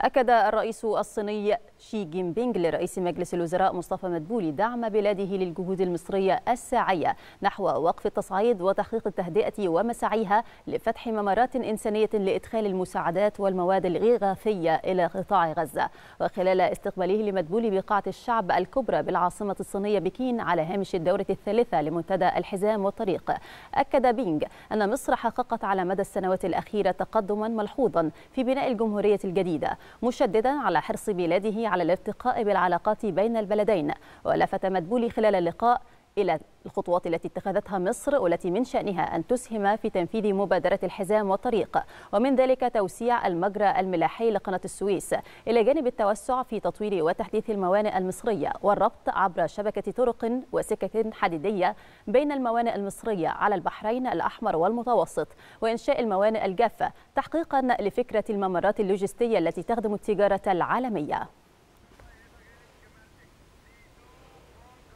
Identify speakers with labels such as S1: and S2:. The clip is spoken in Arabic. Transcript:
S1: أكد الرئيس الصيني شي جين بينغ لرئيس مجلس الوزراء مصطفى مدبولي دعم بلاده للجهود المصرية الساعية نحو وقف التصعيد وتحقيق التهدئة ومساعيها لفتح ممرات إنسانية لإدخال المساعدات والمواد الإغاثية إلى قطاع غزة وخلال استقباله لمدبولي بقاعة الشعب الكبرى بالعاصمة الصينية بكين على هامش الدورة الثالثة لمنتدى الحزام والطريق أكد بينغ أن مصر حققت على مدى السنوات الأخيرة تقدما ملحوظا في بناء الجمهورية الجديدة مشددا على حرص بلاده على الارتقاء بالعلاقات بين البلدين ولفت مدبولي خلال اللقاء إلى الخطوات التي اتخذتها مصر والتي من شأنها أن تسهم في تنفيذ مبادرة الحزام والطريق ومن ذلك توسيع المجرى الملاحي لقناة السويس إلى جانب التوسع في تطوير وتحديث الموانئ المصرية والربط عبر شبكة طرق وسكك حديدية بين الموانئ المصرية على البحرين الأحمر والمتوسط وإنشاء الموانئ الجافة تحقيقا لفكرة الممرات اللوجستية التي تخدم التجارة العالمية